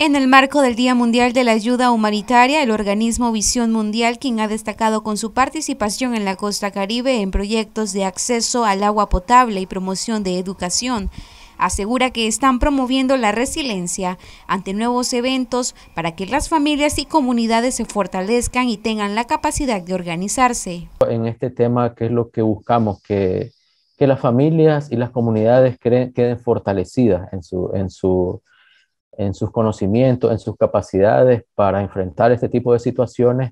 En el marco del Día Mundial de la Ayuda Humanitaria, el organismo Visión Mundial, quien ha destacado con su participación en la costa caribe en proyectos de acceso al agua potable y promoción de educación, asegura que están promoviendo la resiliencia ante nuevos eventos para que las familias y comunidades se fortalezcan y tengan la capacidad de organizarse. En este tema, ¿qué es lo que buscamos? Que, que las familias y las comunidades queden fortalecidas en su... En su en sus conocimientos, en sus capacidades para enfrentar este tipo de situaciones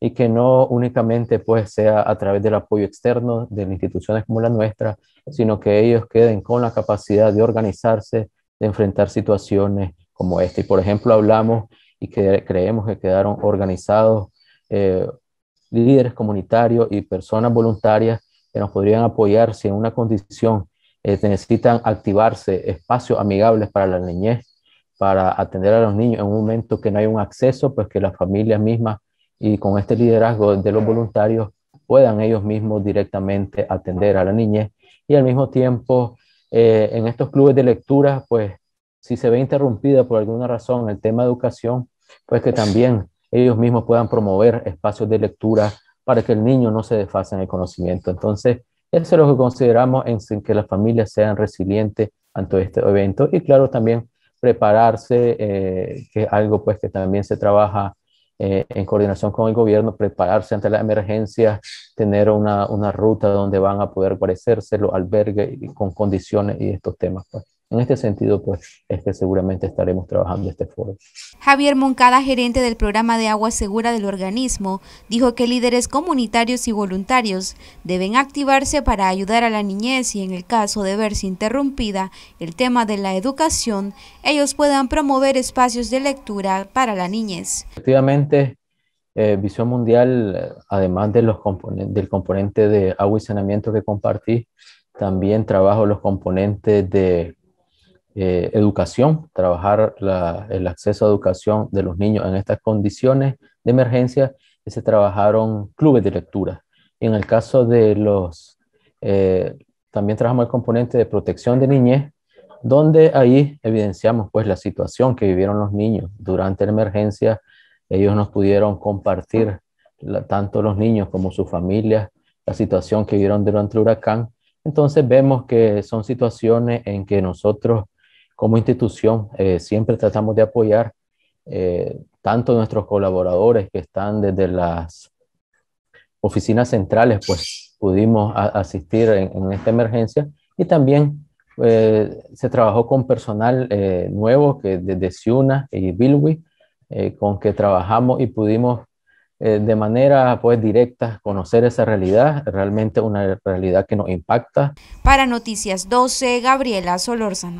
y que no únicamente pues sea a través del apoyo externo de instituciones como la nuestra, sino que ellos queden con la capacidad de organizarse, de enfrentar situaciones como esta. Y por ejemplo, hablamos y creemos que quedaron organizados eh, líderes comunitarios y personas voluntarias que nos podrían apoyar si en una condición eh, necesitan activarse espacios amigables para la niñez para atender a los niños en un momento que no hay un acceso, pues que las familias mismas y con este liderazgo de los voluntarios puedan ellos mismos directamente atender a la niñez y al mismo tiempo eh, en estos clubes de lectura, pues si se ve interrumpida por alguna razón el tema de educación, pues que también ellos mismos puedan promover espacios de lectura para que el niño no se desfase en el conocimiento. Entonces, eso es lo que consideramos en que las familias sean resilientes ante este evento y claro, también prepararse, eh, que es algo pues que también se trabaja eh, en coordinación con el gobierno, prepararse ante la emergencia, tener una, una ruta donde van a poder guarecerse los albergues con condiciones y estos temas. Pues. En este sentido, pues es que seguramente estaremos trabajando este foro. Javier Moncada, gerente del programa de agua segura del organismo, dijo que líderes comunitarios y voluntarios deben activarse para ayudar a la niñez y en el caso de verse interrumpida el tema de la educación, ellos puedan promover espacios de lectura para la niñez. Efectivamente, eh, Visión Mundial, además de los del componente de agua y saneamiento que compartí, también trabajo los componentes de eh, educación, trabajar el acceso a educación de los niños en estas condiciones de emergencia, se trabajaron clubes de lectura. En el caso de los, eh, también trabajamos el componente de protección de niñez, donde ahí evidenciamos pues la situación que vivieron los niños durante la emergencia. Ellos nos pudieron compartir, tanto los niños como sus familias, la situación que vivieron durante el huracán. Entonces vemos que son situaciones en que nosotros como institución eh, siempre tratamos de apoyar eh, tanto nuestros colaboradores que están desde las oficinas centrales, pues pudimos asistir en, esta emergencia y también eh, se trabajó con personal nuevo que desde Ciuna y Bilwi, con que trabajamos y pudimos de manera pues directa conocer esa realidad, realmente una realidad que nos impacta. Para Noticias 12, Gabriela Solórzano.